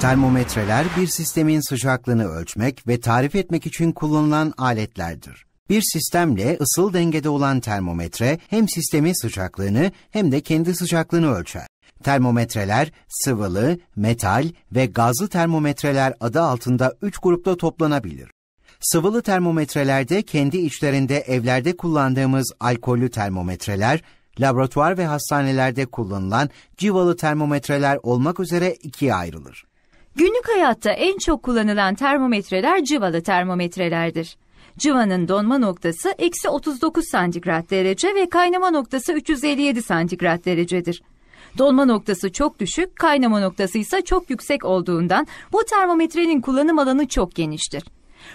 Termometreler bir sistemin sıcaklığını ölçmek ve tarif etmek için kullanılan aletlerdir. Bir sistemle ısıl dengede olan termometre hem sistemin sıcaklığını hem de kendi sıcaklığını ölçer. Termometreler sıvılı, metal ve gazlı termometreler adı altında üç grupta toplanabilir. Sıvılı termometrelerde kendi içlerinde evlerde kullandığımız alkollü termometreler, laboratuvar ve hastanelerde kullanılan civalı termometreler olmak üzere ikiye ayrılır. Günlük hayatta en çok kullanılan termometreler cıvalı termometrelerdir. Cıvanın donma noktası eksi 39 santigrat derece ve kaynama noktası 357 santigrat derecedir. Donma noktası çok düşük, kaynama noktası ise çok yüksek olduğundan bu termometrenin kullanım alanı çok geniştir.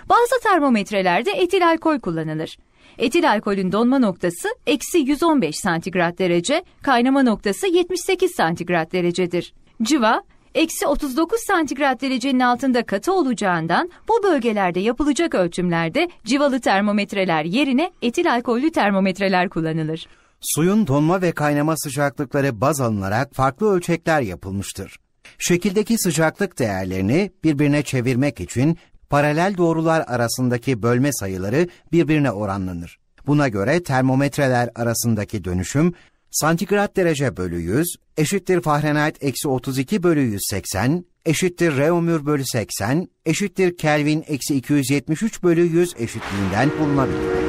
Bazı termometrelerde etil alkol kullanılır. Etil alkolün donma noktası eksi 115 santigrat derece, kaynama noktası 78 santigrat derecedir. Cıva, eksi 39 santigrat derecenin altında katı olacağından bu bölgelerde yapılacak ölçümlerde civalı termometreler yerine etil alkollü termometreler kullanılır. Suyun donma ve kaynama sıcaklıkları baz alınarak farklı ölçekler yapılmıştır. Şekildeki sıcaklık değerlerini birbirine çevirmek için paralel doğrular arasındaki bölme sayıları birbirine oranlanır. Buna göre termometreler arasındaki dönüşüm Santigrat derece bölü 100 eşittir Fahrenheit eksi 32 bölü 180 eşittir Reaumur bölü 80 eşittir Kelvin eksi 273 bölü 100 eşitliğinden bulunabilir.